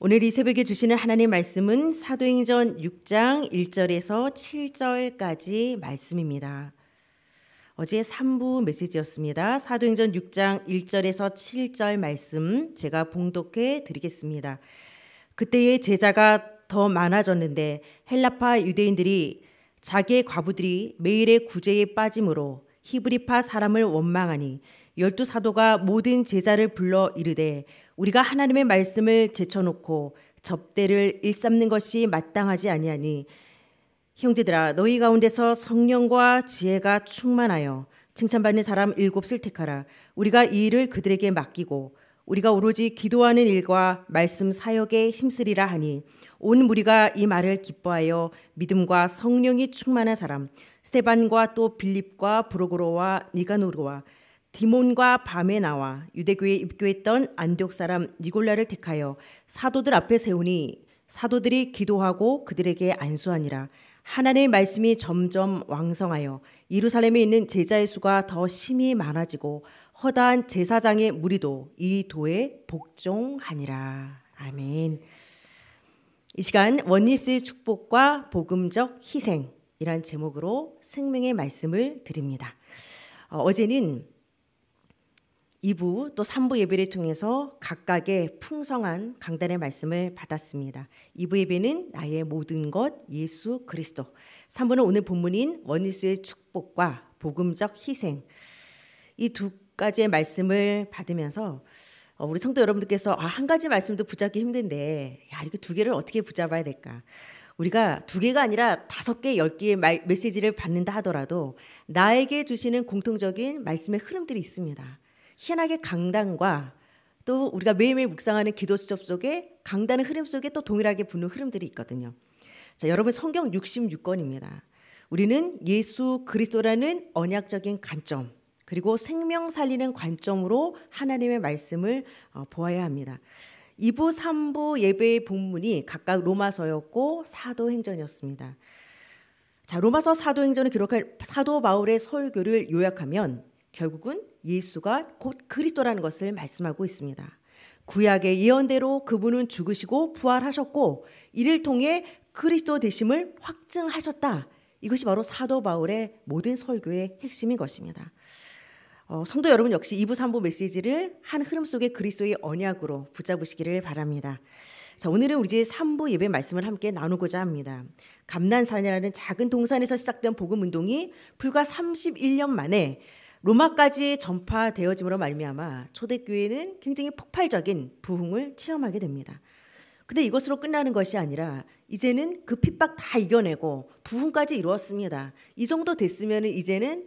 오늘 이 새벽에 주시는 하나님 의 말씀은 사도행전 6장 1절에서 7절까지 말씀입니다. 어제 3부 메시지였습니다. 사도행전 6장 1절에서 7절 말씀 제가 봉독해 드리겠습니다. 그때의 제자가 더 많아졌는데 헬라파 유대인들이 자기의 과부들이 매일의 구제에 빠짐으로 히브리파 사람을 원망하니 열두 사도가 모든 제자를 불러 이르되 우리가 하나님의 말씀을 제쳐놓고 접대를 일삼는 것이 마땅하지 아니하니 형제들아 너희 가운데서 성령과 지혜가 충만하여 칭찬받는 사람 일곱을 택하라 우리가 이 일을 그들에게 맡기고 우리가 오로지 기도하는 일과 말씀 사역에 힘쓰리라 하니 온 무리가 이 말을 기뻐하여 믿음과 성령이 충만한 사람 스테반과 또 빌립과 브로그로와 니가노르와 디몬과 밤에 나와 유대교에 입교했던 안디옥 사람 니골라를 택하여 사도들 앞에 세우니 사도들이 기도하고 그들에게 안수하니라 하나님의 말씀이 점점 왕성하여 이루살렘에 있는 제자의 수가 더 심히 많아지고 허다한 제사장의 무리도 이 도에 복종하니라 아멘. 이 시간 원리스의 축복과 복음적 희생이란 제목으로 생명의 말씀을 드립니다. 어, 어제는 2부 또 3부 예배를 통해서 각각의 풍성한 강단의 말씀을 받았습니다. 2부 예배는 나의 모든 것 예수 그리스도. 3부는 오늘 본문인 원리스의 축복과 복음적 희생. 이 두 가지의 말씀을 받으면서 어, 우리 성도 여러분들께서 아, 한 가지 말씀도 붙잡기 힘든데 야, 이렇게 두 개를 어떻게 붙잡아야 될까? 우리가 두 개가 아니라 다섯 개, 열 개의 메시지를 받는다 하더라도 나에게 주시는 공통적인 말씀의 흐름들이 있습니다. 희한하게 강단과 또 우리가 매일매일 묵상하는 기도 수첩 속에 강단의 흐름 속에 또 동일하게 붙는 흐름들이 있거든요. 자, 여러분 성경 66권입니다. 우리는 예수 그리스도라는 언약적인 관점 그리고 생명 살리는 관점으로 하나님의 말씀을 어, 보아야 합니다. 2부, 3부 예배의 본문이 각각 로마서였고 사도행전이었습니다. 자, 로마서 사도행전을 기록할 사도 바울의 설교를 요약하면 결국은 예수가 곧 그리스도라는 것을 말씀하고 있습니다. 구약의 예언대로 그분은 죽으시고 부활하셨고 이를 통해 그리스도 되심을 확증하셨다. 이것이 바로 사도 바울의 모든 설교의 핵심인 것입니다. 어, 성도 여러분 역시 2부 3부 메시지를 한 흐름 속의 그리스도의 언약으로 붙잡으시기를 바랍니다. 자, 오늘은 우리 3부 예배 말씀을 함께 나누고자 합니다. 감난산이라는 작은 동산에서 시작된 복음 운동이 불과 31년 만에 로마까지 전파되어짐으로 말미암아 초대교회는 굉장히 폭발적인 부흥을 체험하게 됩니다. 근데 이것으로 끝나는 것이 아니라 이제는 그 핍박 다 이겨내고 부흥까지 이루었습니다. 이 정도 됐으면 이제는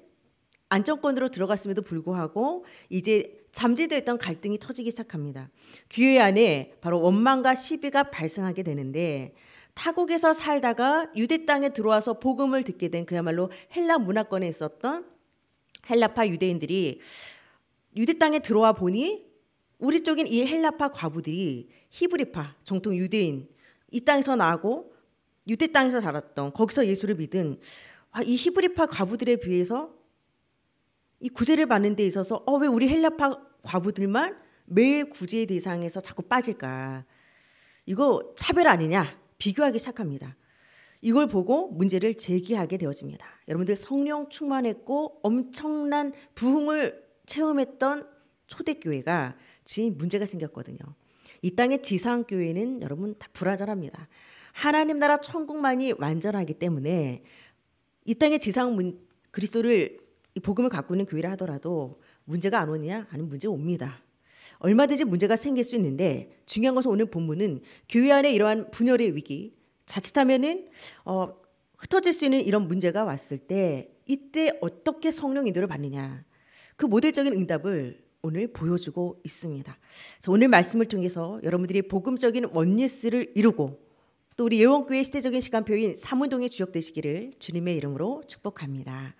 안정권으로 들어갔음에도 불구하고 이제 잠재되어 있던 갈등이 터지기 시작합니다. 교회 안에 바로 원망과 시비가 발생하게 되는데 타국에서 살다가 유대 땅에 들어와서 복음을 듣게 된 그야말로 헬라 문화권에 있었던 헬라파 유대인들이 유대 땅에 들어와 보니 우리 쪽인 이 헬라파 과부들이 히브리파 정통 유대인 이 땅에서 나고 유대 땅에서 자랐던 거기서 예수를 믿은 아, 이 히브리파 과부들에 비해서 이 구제를 받는 데 있어서 어 왜 우리 헬라파 과부들만 매일 구제 대상에서 자꾸 빠질까 이거 차별 아니냐 비교하기 시작합니다. 이걸 보고 문제를 제기하게 되어집니다. 여러분들 성령 충만했고 엄청난 부흥을 체험했던 초대교회가 지금 문제가 생겼거든요. 이 땅의 지상교회는 여러분 다 불완전합니다. 하나님 나라 천국만이 완전하기 때문에 이 땅의 지상 문, 그리스도를 이 복음을 갖고 있는 교회라 하더라도 문제가 안 오느냐? 아니 문제 옵니다. 얼마든지 문제가 생길 수 있는데 중요한 것은 오늘 본문은 교회 안에 이러한 분열의 위기, 자칫하면은 어, 흩어질 수 있는 이런 문제가 왔을 때 이때 어떻게 성령 인도를 받느냐 그 모델적인 응답을 오늘 보여주고 있습니다. 오늘 말씀을 통해서 여러분들이 복음적인 원리스를 이루고 또 우리 예원교회 시대적인 시간표인 사문동의 주역되시기를 주님의 이름으로 축복합니다.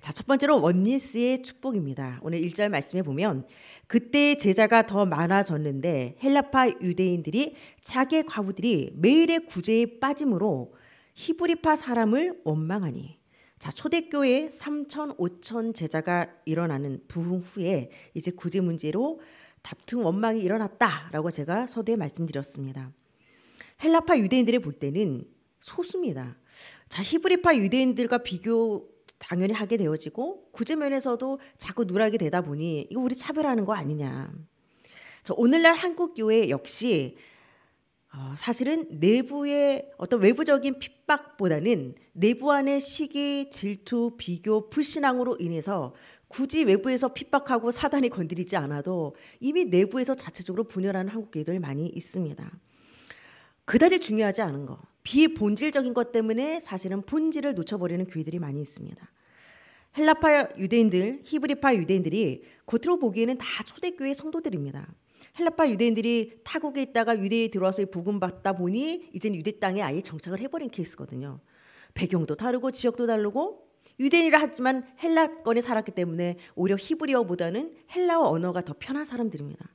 자, 첫 번째로 원리스의 축복입니다. 오늘 1절 말씀해 보면 그때 제자가 더 많아졌는데 헬라파 유대인들이 자기 과부들이 매일의 구제에 빠짐으로 히브리파 사람을 원망하니 자, 초대교회 3천 5천 제자가 일어나는 부흥 후에 이제 구제 문제로 다툼 원망이 일어났다라고 제가 서두에 말씀드렸습니다. 헬라파 유대인들이 볼 때는 소수입니다. 자 히브리파 유대인들과 비교 당연히 하게 되어지고 구제면에서도 자꾸 누락이 되다 보니 이거 우리 차별하는 거 아니냐. 자, 오늘날 한국 교회 역시 어, 사실은 내부의 어떤 외부적인 핍박보다는 내부 안의 시기, 질투, 비교, 불신앙으로 인해서 굳이 외부에서 핍박하고 사단이 건드리지 않아도 이미 내부에서 자체적으로 분열하는 한국 교회들 많이 있습니다. 그다지 중요하지 않은 거 비본질적인 것 때문에 사실은 본질을 놓쳐버리는 교회들이 많이 있습니다. 헬라파 유대인들, 히브리파 유대인들이 겉으로 보기에는 다 초대교회 성도들입니다. 헬라파 유대인들이 타국에 있다가 유대에 들어와서 복음 받다 보니 이제는 유대 땅에 아예 정착을 해버린 케이스거든요. 배경도 다르고 지역도 다르고 유대인이라 하지만 헬라권에 살았기 때문에 오히려 히브리어보다는 헬라어 언어가 더 편한 사람들입니다.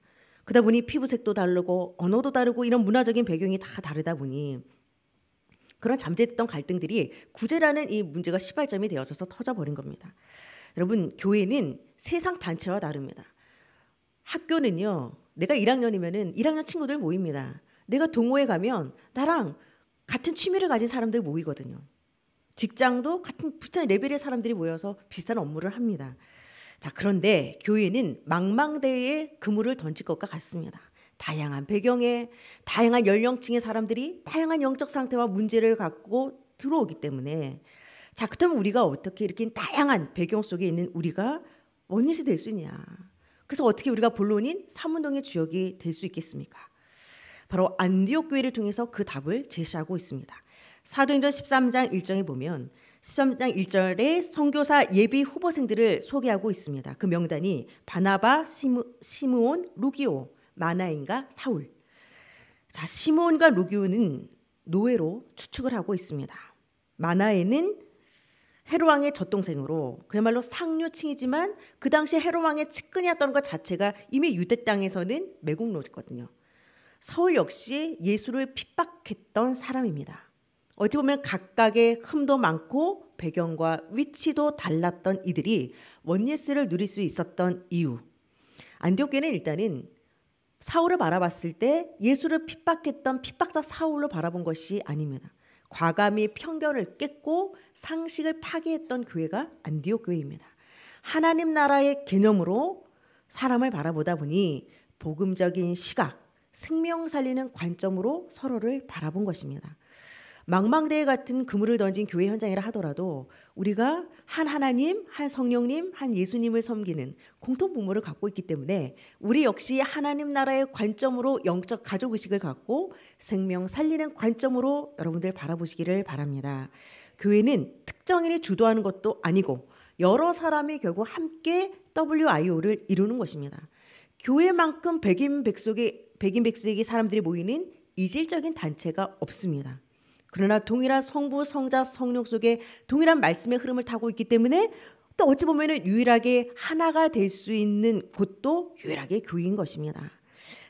그러다 보니 피부색도 다르고 언어도 다르고 이런 문화적인 배경이 다 다르다 보니 그런 잠재됐던 갈등들이 구제라는 이 문제가 시발점이 되어져서 터져버린 겁니다. 여러분 교회는 세상 단체와 다릅니다. 학교는요 내가 1학년이면은 1학년 친구들 모입니다. 내가 동호회 가면 나랑 같은 취미를 가진 사람들 모이거든요. 직장도 같은 비슷한 레벨의 사람들이 모여서 비슷한 업무를 합니다. 자, 그런데 교회는 망망대해에 그물을 던질 것과 같습니다. 다양한 배경에 다양한 연령층의 사람들이 다양한 영적 상태와 문제를 갖고 들어오기 때문에 자, 그렇다면 우리가 어떻게 이렇게 다양한 배경 속에 있는 우리가 원인이 될 수 있냐? 그래서 어떻게 우리가 본론인 삼운동의 주역이 될 수 있겠습니까? 바로 안디옥 교회를 통해서 그 답을 제시하고 있습니다. 사도행전 13장 1절에 보면 13장 1절에 선교사 예비 후보생들을 소개하고 있습니다. 그 명단이 바나바, 시므, 시므온, 루기오, 마나인과 사울. 자, 시므온과 루기오는 노예로 추측을 하고 있습니다. 마나에는 헤로왕의 젖동생으로 그야말로 상류층이지만 그 당시 헤로왕의 측근이었던 것 자체가 이미 유대 땅에서는 매국노였거든요. 서울 역시 예수를 핍박했던 사람입니다. 어찌 보면 각각의 흠도 많고 배경과 위치도 달랐던 이들이 원예스를 누릴 수 있었던 이유. 안디옥에는 일단은 사울을 바라봤을 때 예수를 핍박했던 핍박자 사울로 바라본 것이 아닙니다. 과감히 편견을 깼고 상식을 파괴했던 교회가 안디옥 교회입니다. 하나님 나라의 개념으로 사람을 바라보다 보니 복음적인 시각, 생명 살리는 관점으로 서로를 바라본 것입니다. 망망대해 같은 그물을 던진 교회 현장이라 하더라도 우리가 한 하나님, 한 성령님, 한 예수님을 섬기는 공통 부모를 갖고 있기 때문에 우리 역시 하나님 나라의 관점으로 영적 가족 의식을 갖고 생명 살리는 관점으로 여러분들 바라보시기를 바랍니다. 교회는 특정인이 주도하는 것도 아니고 여러 사람이 결국 함께 WIO를 이루는 것입니다. 교회만큼 백인백속의 백인백색의 사람들이 모이는 이질적인 단체가 없습니다. 그러나 동일한 성부, 성자, 성령 속에 동일한 말씀의 흐름을 타고 있기 때문에 또 어찌 보면 유일하게 하나가 될 수 있는 곳도 유일하게 교인 것입니다.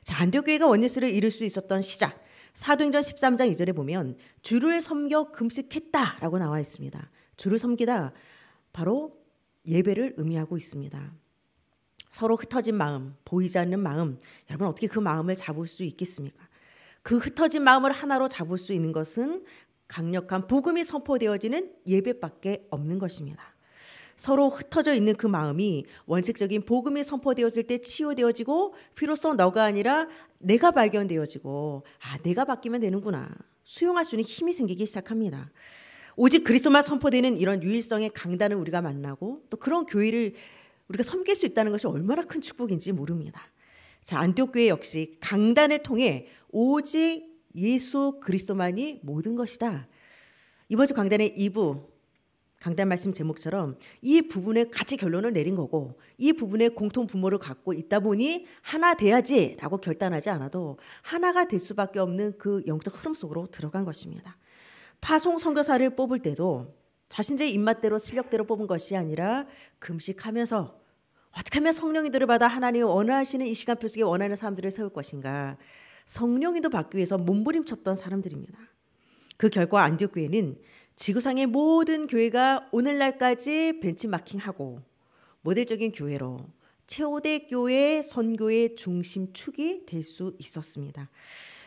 자, 안디옥교회가 원리스를 이룰 수 있었던 시작. 사도행전 13장 2절에 보면 주를 섬겨 금식했다라고 나와 있습니다. 주를 섬기다 바로 예배를 의미하고 있습니다. 서로 흩어진 마음, 보이지 않는 마음, 여러분 어떻게 그 마음을 잡을 수 있겠습니까? 그 흩어진 마음을 하나로 잡을 수 있는 것은 강력한 복음이 선포되어지는 예배밖에 없는 것입니다. 서로 흩어져 있는 그 마음이 원색적인 복음이 선포되었을 때 치유되어지고 비로소 너가 아니라 내가 발견되어지고 아 내가 바뀌면 되는구나 수용할 수 있는 힘이 생기기 시작합니다. 오직 그리스도만 선포되는 이런 유일성의 강단을 우리가 만나고 또 그런 교회를 우리가 섬길 수 있다는 것이 얼마나 큰 축복인지 모릅니다. 자, 안디옥 교회 역시 강단을 통해 오직 예수 그리스도만이 모든 것이다. 이번 주 강단의 2부 강단 말씀 제목처럼 이 부분에 같이 결론을 내린 거고 이 부분에 공통 부모를 갖고 있다 보니 하나 돼야지라고 결단하지 않아도 하나가 될 수밖에 없는 그 영적 흐름 속으로 들어간 것입니다. 파송 선교사를 뽑을 때도 자신들의 입맛대로 실력대로 뽑은 것이 아니라 금식하면서 어떻게 하면 성령이들을 받아 하나님이 원하시는 이 시간표 속에 원하는 사람들을 세울 것인가? 성령이도 받기 위해서 몸부림쳤던 사람들입니다. 그 결과 안디옥 교회는 지구상의 모든 교회가 오늘날까지 벤치마킹하고 모델적인 교회로 최대 교회 선교의 중심축이 될 수 있었습니다.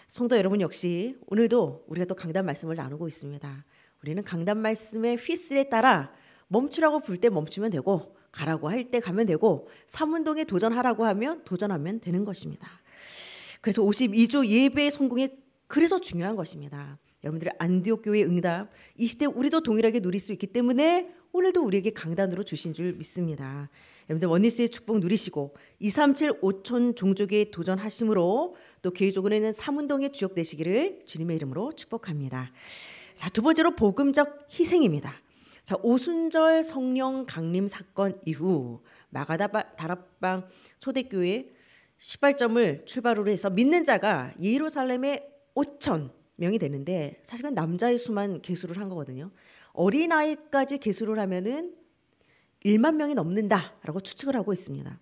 성도 여러분 역시 오늘도 우리가 또 강단 말씀을 나누고 있습니다. 우리는 강단 말씀의 휘슬에 따라 멈추라고 불 때 멈추면 되고 가라고 할 때 가면 되고 삼운동에 도전하라고 하면 도전하면 되는 것입니다. 그래서 52조 예배 의 성공이 그래서 중요한 것입니다. 여러분들의 안디옥 교회의 응답 이 시대 우리도 동일하게 누릴 수 있기 때문에 오늘도 우리에게 강단으로 주신 줄 믿습니다. 여러분들 원니스의 축복 누리시고 237 5천 종족에 도전하심으로 또 개인적으로 있는 삼운동의 주역 되시기를 주님의 이름으로 축복합니다. 자, 두 번째로 복음적 희생입니다. 자, 오순절 성령 강림 사건 이후 마가다다락방 초대교회 시발점을 출발으로 해서 믿는 자가 예루살렘에 5천 명이 되는데 사실은 남자의 수만 개수를 한 거거든요. 어린아이까지 개수를 하면은 1만 명이 넘는다라고 추측을 하고 있습니다.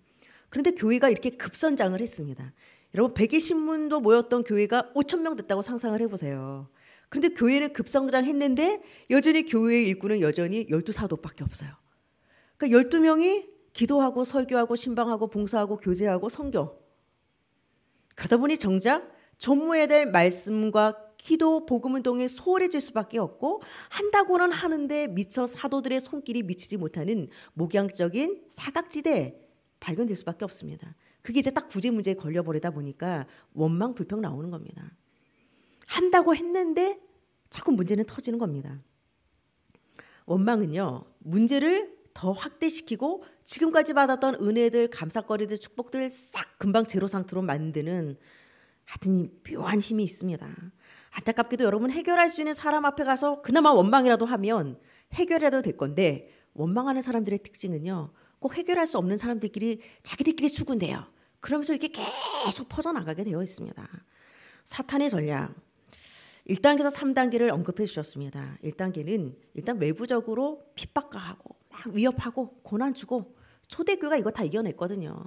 그런데 교회가 이렇게 급선장을 했습니다. 여러분 1 2 0문도 모였던 교회가 5천 명 됐다고 상상을 해보세요. 그런데 교회는 급성장했는데 여전히 교회의 일꾼은 여전히 1 2 사도밖에 없어요. 그러니까 열두 명이 기도하고 설교하고 신방하고 봉사하고 교제하고 성경. 그러다 보니 정작 전무해야 될 말씀과 기도 복음 운동에 소홀해질 수밖에 없고 한다고는 하는데 미처 사도들의 손길이 미치지 못하는 목양적인 사각지대 에 발견될 수밖에 없습니다. 그게 이제 딱 구제 문제에 걸려버리다 보니까 원망 불평 나오는 겁니다. 한다고 했는데 자꾸 문제는 터지는 겁니다. 원망은요, 문제를 더 확대시키고 지금까지 받았던 은혜들, 감사거리들, 축복들 싹 금방 제로 상태로 만드는 하여튼 묘한 힘이 있습니다. 안타깝게도 여러분 해결할 수 있는 사람 앞에 가서 그나마 원망이라도 하면 해결해도 될 건데 원망하는 사람들의 특징은요. 꼭 해결할 수 없는 사람들끼리 자기들끼리 수군대요. 그러면서 이게 계속 퍼져나가게 되어 있습니다. 사탄의 전략, 1단계에서 3단계를 언급해 주셨습니다. 1단계는 일단 외부적으로 핍박하고 막 위협하고 고난 주고 초대교가 이거 다 이겨냈거든요.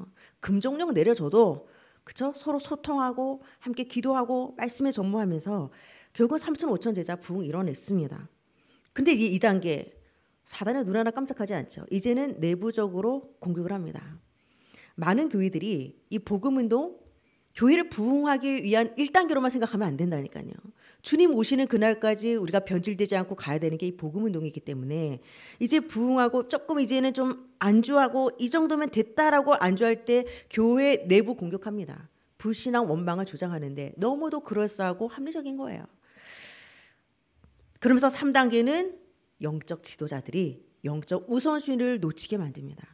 금종령 내려줘도 그쵸? 서로 소통하고 함께 기도하고 말씀에 전무하면서 결국 3천 5천 제자 부흥 이뤄냈습니다. 근데 이제 2단계 사단의 눈 하나 깜짝하지 않죠. 이제는 내부적으로 공격을 합니다. 많은 교회들이 이 복음 운동 교회를 부흥하기 위한 1단계로만 생각하면 안 된다니까요. 주님 오시는 그날까지 우리가 변질되지 않고 가야 되는 게 이 복음 운동이기 때문에 이제 부흥하고 조금 이제는 좀 안주하고 이 정도면 됐다라고 안주할 때 교회 내부 공격합니다. 불신앙 원망을 조장하는데 너무도 그럴싸하고 합리적인 거예요. 그러면서 3단계는 영적 지도자들이 영적 우선순위를 놓치게 만듭니다.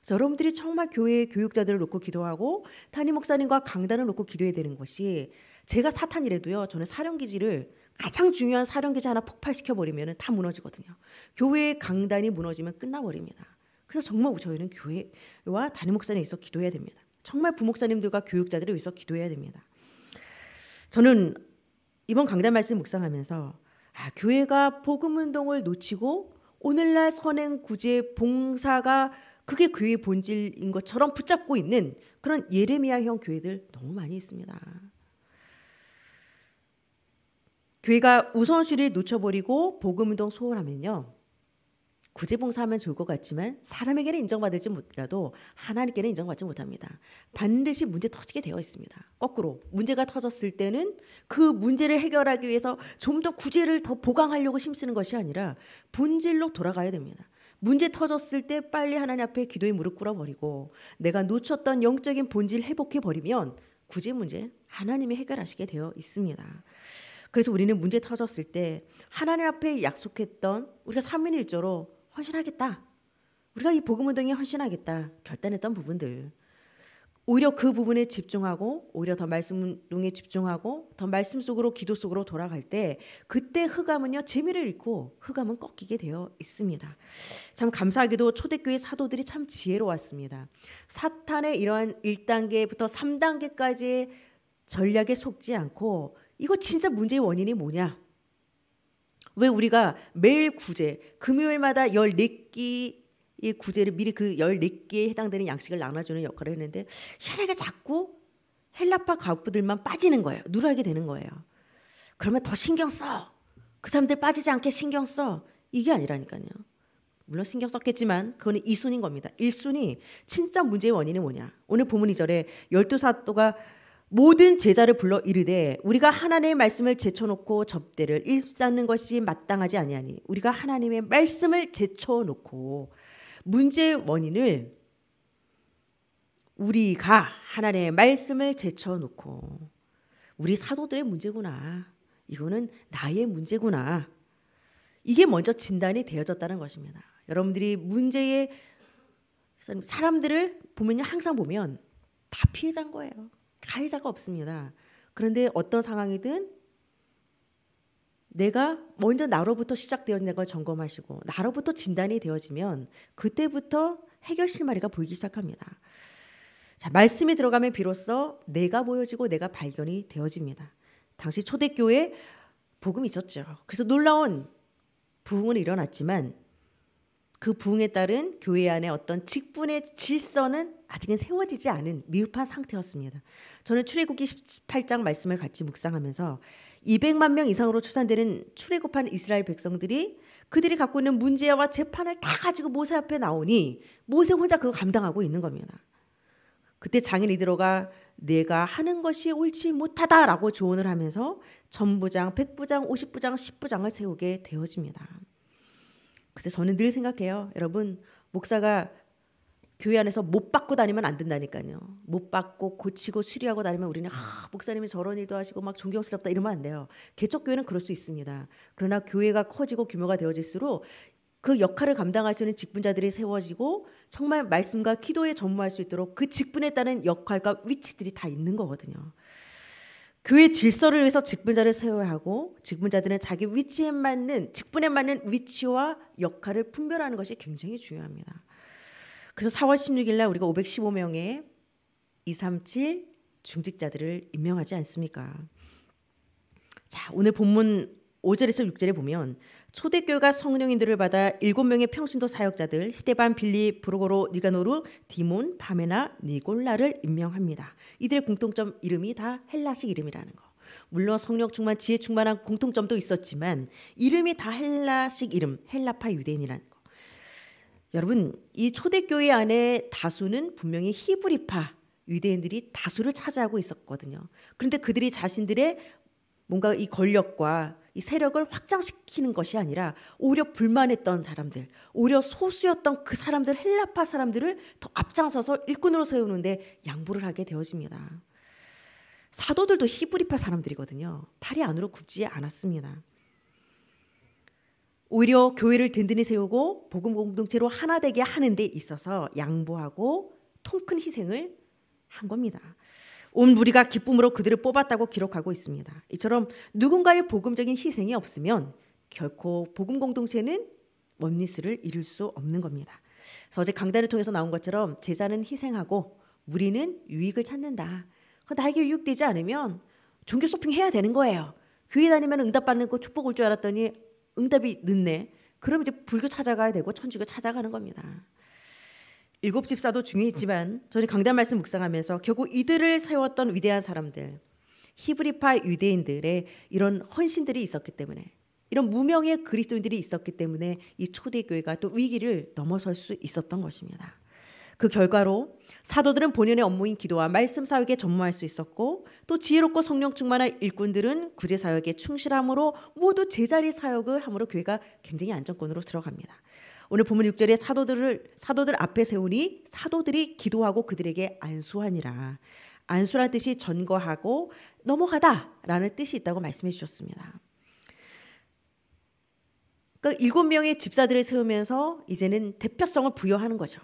그래서 여러분들이 정말 교회의 교육자들을 놓고 기도하고 담임 목사님과 강단을 놓고 기도해야 되는 것이 제가 사탄이라도요. 저는 사령 기지를 가장 중요한 사령 기지 하나 폭발시켜 버리면 다 무너지거든요. 교회의 강단이 무너지면 끝나버립니다. 그래서 정말 저희는 교회와 담임 목사님 있어 기도해야 됩니다. 정말 부목사님들과 교육자들을 위해서 기도해야 됩니다. 저는 이번 강단 말씀 묵상하면서 아, 교회가 복음 운동을 놓치고 오늘날 선행 구제 봉사가 그게 교회 의 본질인 것처럼 붙잡고 있는 그런 예레미야형 교회들 너무 많이 있습니다. 교회가 우선순위 놓쳐버리고 복음 운동 소홀하면요. 구제 봉사하면 좋을 것 같지만 사람에게는 인정받을지 못라도 하나님께는 인정받지 못합니다. 반드시 문제 터지게 되어 있습니다. 거꾸로 문제가 터졌을 때는 그 문제를 해결하기 위해서 좀 더 구제를 더 보강하려고 힘쓰는 것이 아니라 본질로 돌아가야 됩니다. 문제 터졌을 때 빨리 하나님 앞에 기도에 무릎 꿇어버리고 내가 놓쳤던 영적인 본질 회복해버리면 구제 문제 하나님이 해결하시게 되어 있습니다. 그래서 우리는 문제 터졌을 때 하나님 앞에 약속했던 우리가 삼민일조로 헌신하겠다. 우리가 이 복음 운동에 헌신하겠다 결단했던 부분들 오히려 그 부분에 집중하고 오히려 더 말씀 운동에 집중하고 더 말씀 속으로 기도 속으로 돌아갈 때 그때 흑암은요 재미를 잃고 흑암은 꺾이게 되어 있습니다. 참 감사하게도 초대교회 사도들이 참 지혜로웠습니다. 사탄의 이러한 1단계부터 3단계까지의 전략에 속지 않고 이거 진짜 문제의 원인이 뭐냐? 왜 우리가 매일 구제, 금요일마다 14끼 의 구제를 미리 그 14끼에 해당되는 양식을 나눠주는 역할을 했는데 혈액하 자꾸 헬라파 가부들만 빠지는 거예요. 누락이 되는 거예요. 그러면 더 신경 써. 그 사람들 빠지지 않게 신경 써. 이게 아니라니까요. 물론 신경 썼겠지만 그거는 2순인 겁니다. 1순이 진짜 문제의 원인이 뭐냐. 오늘 본문 2절에 열두 사도가 모든 제자를 불러 이르되 우리가 하나님의 말씀을 제쳐놓고 접대를 일삼는 것이 마땅하지 아니하니 우리가 하나님의 말씀을 제쳐놓고 문제의 원인을 우리가 하나님의 말씀을 제쳐놓고 우리 사도들의 문제구나 이거는 나의 문제구나 이게 먼저 진단이 되어졌다는 것입니다. 여러분들이 문제의 사람들을 보면요 항상 보면 다 피해자인 거예요. 가해자가 없습니다. 그런데 어떤 상황이든 내가 먼저 나로부터 시작되었는 걸 점검하시고 나로부터 진단이 되어지면 그때부터 해결 실마리가 보이기 시작합니다. 자, 말씀이 들어가면 비로소 내가 보여지고 내가 발견이 되어집니다. 당시 초대교회 복음이 있었죠. 그래서 놀라운 부흥은 일어났지만 그 부흥에 따른 교회 안에 어떤 직분의 질서는 아직은 세워지지 않은 미흡한 상태였습니다. 저는 출애굽기 18장 말씀을 같이 묵상하면서 200만 명 이상으로 추산되는 출애굽한 이스라엘 백성들이 그들이 갖고 있는 문제와 재판을 다 가지고 모세 앞에 나오니 모세 혼자 그거 감당하고 있는 겁니다. 그때 장인 이드로가 내가 하는 것이 옳지 못하다라고 조언을 하면서 전부장, 백부장, 오십부장, 십부장을 세우게 되어집니다. 그래서 저는 늘 생각해요. 여러분, 목사가 교회 안에서 못 받고 다니면 안 된다니까요. 못 받고 고치고 수리하고 다니면 우리는 아, 목사님이 저런 일도 하시고 막 존경스럽다 이러면 안 돼요. 개척 교회는 그럴 수 있습니다. 그러나 교회가 커지고 규모가 되어질수록 그 역할을 감당할 수 있는 직분자들이 세워지고 정말 말씀과 기도에 전무할 수 있도록 그 직분에 따른 역할과 위치들이 다 있는 거거든요. 교회 질서를 위해서 직분자를 세워야 하고 직분자들은 자기 위치에 맞는 직분에 맞는 위치와 역할을 분별하는 것이 굉장히 중요합니다. 그래서 4월 16일 날 우리가 515명의 237 중직자들을 임명하지 않습니까? 자, 오늘 본문 5절에서 6절에 보면 초대교회가 성령인들을 받아 일곱 명의 평신도 사역자들 시데반, 빌리, 브로고로, 니가노르, 디몬, 파메나 니골라를 임명합니다. 이들의 공통점 이름이 다 헬라식 이름이라는 거. 물론 성령 충만, 지혜 충만한 공통점도 있었지만 이름이 다 헬라식 이름, 헬라파 유대인이라는 거. 여러분, 이 초대교회 안에 다수는 분명히 히브리파 유대인들이 다수를 차지하고 있었거든요. 그런데 그들이 자신들의 뭔가 이 권력과 이 세력을 확장시키는 것이 아니라 오히려 불만했던 사람들, 오히려 소수였던 그 사람들, 헬라파 사람들을 더 앞장서서 일꾼으로 세우는데 양보를 하게 되어집니다. 사도들도 히브리파 사람들이거든요. 팔이 안으로 굽지 않았습니다. 오히려 교회를 든든히 세우고 복음 공동체로 하나 되게 하는 데 있어서 양보하고 통큰 희생을 한 겁니다. 온 무리가 기쁨으로 그들을 뽑았다고 기록하고 있습니다. 이처럼 누군가의 복음적인 희생이 없으면 결코 복음 공동체는 원리스를 이룰 수 없는 겁니다. 그래서 어제 강단을 통해서 나온 것처럼 제자는 희생하고 우리는 유익을 찾는다. 그러니까 나에게 유익되지 않으면 종교 쇼핑 해야 되는 거예요. 교회 다니면 응답받는 거 축복 올 줄 알았더니 응답이 늦네. 그럼 이제 불교 찾아가야 되고 천주교 찾아가는 겁니다. 일곱 집사도 중요했지만 저는 강단 말씀 묵상하면서 결국 이들을 세웠던 위대한 사람들 히브리파 유대인들의 이런 헌신들이 있었기 때문에 이런 무명의 그리스도인들이 있었기 때문에 이 초대교회가 또 위기를 넘어설 수 있었던 것입니다. 그 결과로 사도들은 본연의 업무인 기도와 말씀 사역에 전무할 수 있었고 또 지혜롭고 성령 충만한 일꾼들은 구제 사역에 충실함으로 모두 제자리 사역을 함으로 교회가 굉장히 안정권으로 들어갑니다. 오늘 본문 6절에 사도들을 사도들 앞에 세우니 사도들이 기도하고 그들에게 안수하니라. 안수란 뜻이 전거하고 넘어가다라는 뜻이 있다고 말씀해 주셨습니다. 그러니까 일곱 명의 집사들을 세우면서 이제는 대표성을 부여하는 거죠.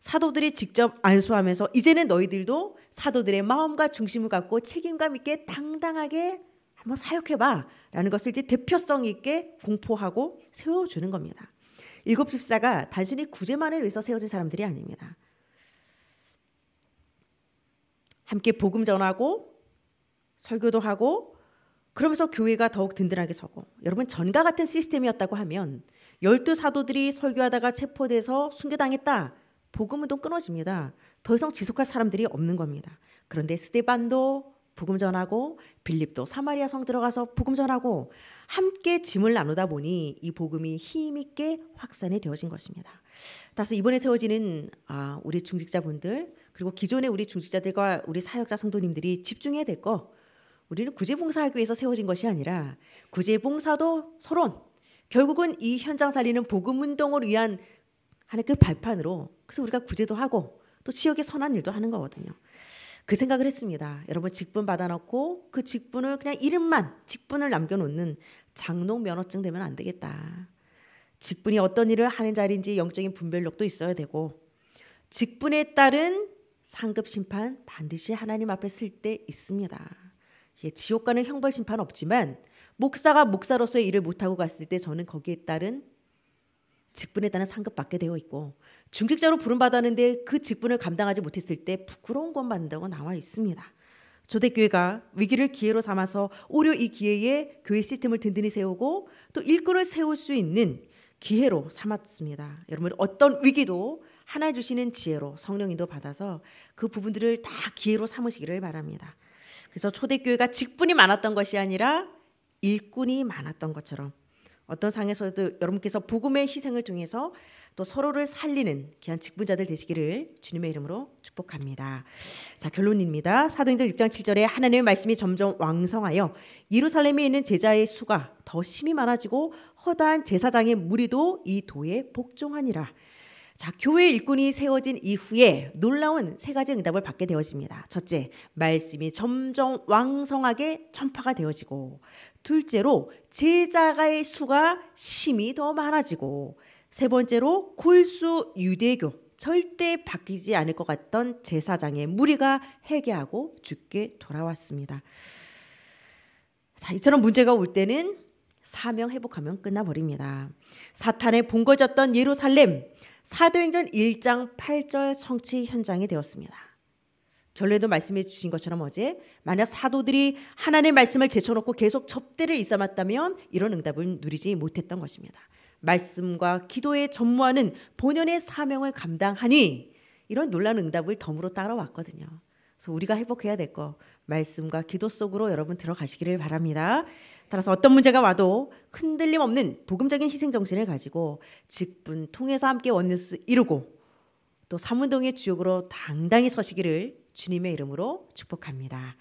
사도들이 직접 안수하면서 이제는 너희들도 사도들의 마음과 중심을 갖고 책임감 있게 당당하게 한번 사역해봐라는 것을 이제 대표성 있게 공포하고 세워주는 겁니다. 일곱 집사가 단순히 구제만을 위해서 세워진 사람들이 아닙니다. 함께 복음 전하고 설교도 하고 그러면서 교회가 더욱 든든하게 서고 여러분 전과 같은 시스템이었다고 하면 열두 사도들이 설교하다가 체포돼서 순교당했다. 복음 운동 끊어집니다. 더 이상 지속할 사람들이 없는 겁니다. 그런데 스테반도 복음 전하고 빌립도 사마리아 성 들어가서 복음 전하고 함께 짐을 나누다 보니 이 복음이 힘 있게 확산이 되어진 것입니다. 따라 이번에 세워지는 아, 우리 중직자분들 그리고 기존의 우리 중직자들과 우리 사역자 성도님들이 집중해야 될거 우리는 구제봉사하기 위해서 세워진 것이 아니라 구제봉사도 서론 결국은 이 현장 살리는 복음 운동을 위한 하나의 그 발판으로 그래서 우리가 구제도 하고 또 지역에 선한 일도 하는 거거든요. 그 생각을 했습니다. 여러분 직분 받아놓고 그 직분을 그냥 이름만 직분을 남겨놓는 장롱 면허증 되면 안 되겠다. 직분이 어떤 일을 하는 자리인지 영적인 분별력도 있어야 되고 직분에 따른 상급 심판 반드시 하나님 앞에 쓸 때 있습니다. 예, 지옥 가는 형벌 심판 없지만 목사가 목사로서의 일을 못하고 갔을 때 저는 거기에 따른 직분에 따른 상급 받게 되어 있고 중직자로 부름받았는데 그 직분을 감당하지 못했을 때 부끄러운 건 받는다고 나와 있습니다. 조대교회가 위기를 기회로 삼아서 오히려 이 기회에 교회 시스템을 든든히 세우고 또 일꾼을 세울 수 있는 기회로 삼았습니다. 여러분 어떤 위기도 하나 주시는 지혜로 성령인도 받아서 그 부분들을 다 기회로 삼으시기를 바랍니다. 그래서 초대교회가 직분이 많았던 것이 아니라 일꾼이 많았던 것처럼 어떤 상에서도 여러분께서 복음의 희생을 통해서 또 서로를 살리는 귀한 직분자들 되시기를 주님의 이름으로 축복합니다. 자 결론입니다. 사도행전 6장 7절에 하나님의 말씀이 점점 왕성하여 예루살렘에 있는 제자의 수가 더 심히 많아지고 허다한 제사장의 무리도 이 도에 복종하니라. 자, 교회 일꾼이 세워진 이후에 놀라운 세 가지 응답을 받게 되어집니다. 첫째, 말씀이 점점 왕성하게 전파가 되어지고, 둘째로 제자가의 수가 심히 더 많아지고, 세 번째로 골수 유대교 절대 바뀌지 않을 것 같던 제사장의 무리가 해계하고 죽게 돌아왔습니다. 자, 이처럼 문제가 올 때는 사명 회복하면 끝나버립니다. 사탄의 본거졌던 예루살렘 사도행전 1장 8절 성취 현장이 되었습니다. 결론도 말씀해 주신 것처럼 어제 만약 사도들이 하나님의 말씀을 제쳐놓고 계속 접대를 일삼았다면 이런 응답을 누리지 못했던 것입니다. 말씀과 기도에 전무하는 본연의 사명을 감당하니 이런 놀라운 응답을 덤으로 따라왔거든요. 그래서 우리가 회복해야 될 거 말씀과 기도 속으로 여러분 들어가시기를 바랍니다. 따라서 어떤 문제가 와도 흔들림 없는 복음적인 희생 정신을 가지고 직분 통해서 함께 원리스 이루고 또 삼운동의 주역으로 당당히 서시기를 주님의 이름으로 축복합니다.